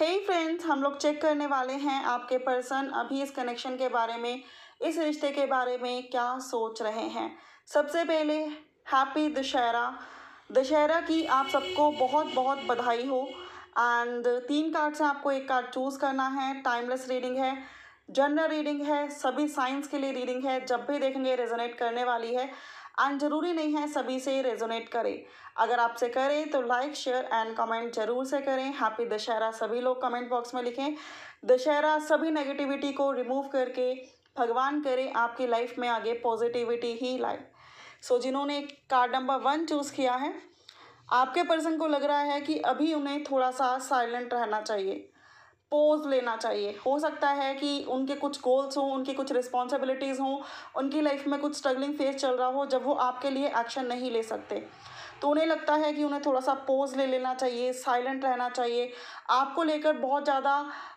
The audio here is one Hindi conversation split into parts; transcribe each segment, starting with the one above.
हे hey फ्रेंड्स हम लोग चेक करने वाले हैं आपके पर्सन अभी इस कनेक्शन के बारे में इस रिश्ते के बारे में क्या सोच रहे हैं सबसे पहले हैप्पी दशहरा दशहरा की आप सबको बहुत बहुत बधाई हो एंड तीन कार्ड से आपको एक कार्ड चूज़ करना है टाइमलेस रीडिंग है जनरल रीडिंग है सभी साइंस के लिए रीडिंग है जब भी देखेंगे रेजोनेट करने वाली है एंड ज़रूरी नहीं है सभी से रेजोनेट करे अगर आपसे करे तो लाइक शेयर एंड कमेंट जरूर से करें हैप्पी दशहरा सभी लोग कमेंट बॉक्स में लिखें दशहरा सभी नेगेटिविटी को रिमूव करके भगवान करे आपकी लाइफ में आगे पॉजिटिविटी ही लाए सो so, जिन्होंने कार्ड नंबर वन चूज़ किया है आपके पर्सन को लग रहा है कि अभी उन्हें थोड़ा सा साइलेंट रहना चाहिए पोज लेना चाहिए हो सकता है कि उनके कुछ गोल्स हों उनकी कुछ रिस्पॉन्सिबिलिटीज़ हों उनकी लाइफ में कुछ स्ट्रगलिंग फेज चल रहा हो जब वो आपके लिए एक्शन नहीं ले सकते तो उन्हें लगता है कि उन्हें थोड़ा सा पोज ले लेना चाहिए साइलेंट रहना चाहिए आपको लेकर बहुत ज़्यादा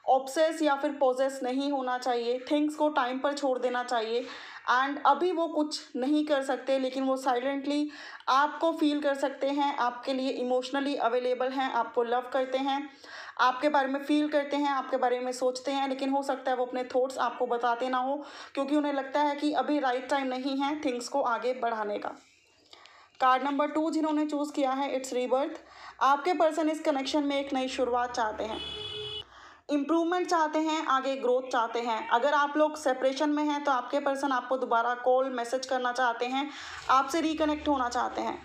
ऑब्सेस या फिर पोजेस नहीं होना चाहिए थिंग्स को टाइम पर छोड़ देना चाहिए एंड अभी वो कुछ नहीं कर सकते लेकिन वो साइलेंटली आपको फील कर सकते हैं आपके लिए इमोशनली अवेलेबल हैं आपको लव करते हैं आपके बारे में फील करते हैं आपके बारे में सोचते हैं लेकिन हो सकता है वो अपने थॉट्स आपको बताते ना हो क्योंकि उन्हें लगता है कि अभी राइट टाइम नहीं है थिंग्स को आगे बढ़ाने का कार्ड नंबर टू जिन्होंने चूज़ किया है इट्स रीबर्थ आपके पर्सन इस कनेक्शन में एक नई शुरुआत चाहते हैं इम्प्रूवमेंट चाहते हैं आगे ग्रोथ चाहते हैं अगर आप लोग सेपरेशन में हैं तो आपके पर्सन आपको दोबारा कॉल मैसेज करना चाहते हैं आपसे रिकनेक्ट होना चाहते हैं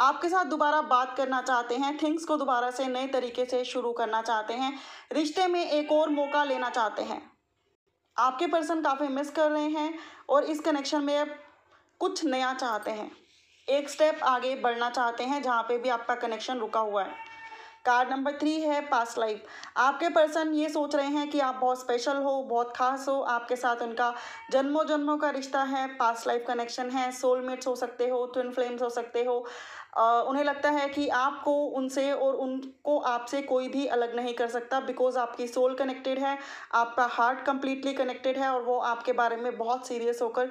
आपके साथ दोबारा बात करना चाहते हैं थिंग्स को दोबारा से नए तरीके से शुरू करना चाहते हैं रिश्ते में एक और मौका लेना चाहते हैं आपके पर्सन काफ़ी मिस कर रहे हैं और इस कनेक्शन में अब कुछ नया चाहते हैं एक स्टेप आगे बढ़ना चाहते हैं जहाँ पे भी आपका कनेक्शन रुका हुआ है कार्ड नंबर थ्री है पास्ट लाइफ आपके पर्सन ये सोच रहे हैं कि आप बहुत स्पेशल हो बहुत खास हो आपके साथ उनका जन्मों जन्मों का रिश्ता है पास्ट लाइफ कनेक्शन है सोलमेट्स हो सकते हो ट्विन फ्लेम्स हो सकते हो उन्हें लगता है कि आपको उनसे और उनको आपसे कोई भी अलग नहीं कर सकता बिकॉज आपकी सोल कनेक्टेड है आपका हार्ट कम्प्लीटली कनेक्टेड है और वो आपके बारे में बहुत सीरियस होकर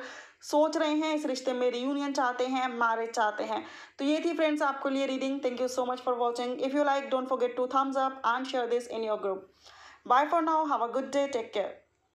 सोच रहे हैं इस रिश्ते में रियूनियन चाहते हैं मैरिज चाहते हैं तो ये थी फ्रेंड्स आपको लिए reading thank you so much for watching if you like don't forget to thumbs up and share this in your group bye for now have a good day take care